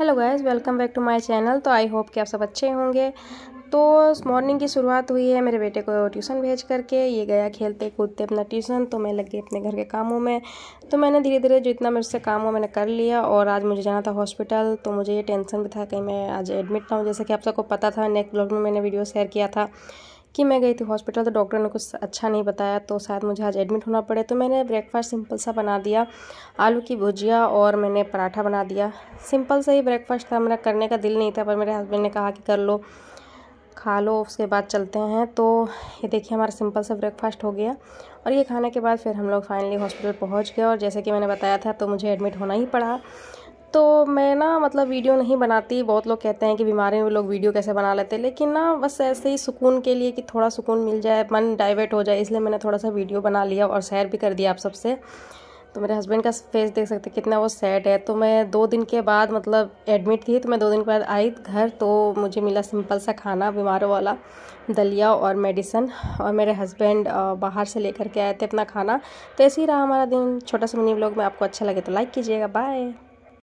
hello guys welcome back to my channel तो I hope कि आप सब अच्छे होंगे तो मॉर्निंग की शुरुआत हुई है मेरे बेटे को ट्यूशन भेज करके ये गया खेलते कूदते अपना ट्यूशन तो मैं लग गई अपने घर के कामों में तो मैंने धीरे धीरे जो इतना मेरे से काम हुआ मैंने कर लिया और आज मुझे जाना था हॉस्पिटल तो मुझे ये टेंशन भी था कि मैं आज एडमिट ना हूँ जैसे कि आप सबको पता था नेक्स्ट ब्लॉग में मैंने वीडियो शेयर किया था कि मैं गई थी हॉस्पिटल तो डॉक्टर ने कुछ अच्छा नहीं बताया तो शायद मुझे आज एडमिट होना पड़े तो मैंने ब्रेकफास्ट सिंपल सा बना दिया आलू की भुजिया और मैंने पराठा बना दिया सिंपल सा ही ब्रेकफास्ट था मेरा करने का दिल नहीं था पर मेरे हस्बैंड ने कहा कि कर लो खा लो उसके बाद चलते हैं तो ये देखिए हमारा सिंपल सा ब्रेकफास्ट हो गया और ये खाने के बाद फिर हम लोग फाइनली हॉस्पिटल पहुँच गए और जैसे कि मैंने बताया था तो मुझे एडमिट होना ही पड़ा तो मैं ना मतलब वीडियो नहीं बनाती बहुत लोग कहते हैं कि बीमारी में लोग वीडियो कैसे बना लेते हैं लेकिन ना बस ऐसे ही सुकून के लिए कि थोड़ा सुकून मिल जाए मन डाइवर्ट हो जाए इसलिए मैंने थोड़ा सा वीडियो बना लिया और शेयर भी कर दिया आप सबसे तो मेरे हस्बैंड का फेस देख सकते कितना वो सैड है तो मैं दो दिन के बाद मतलब एडमिट थी तो मैं दो दिन के बाद आई घर तो मुझे मिला सिंपल सा खाना बीमारों वाला दलिया और मेडिसन और मेरे हस्बैंड बाहर से लेकर के आए थे अपना खाना तो ऐसे ही रहा हमारा दिन छोटा सा मिनी ब्लॉग में आपको अच्छा लगे तो लाइक कीजिएगा बाय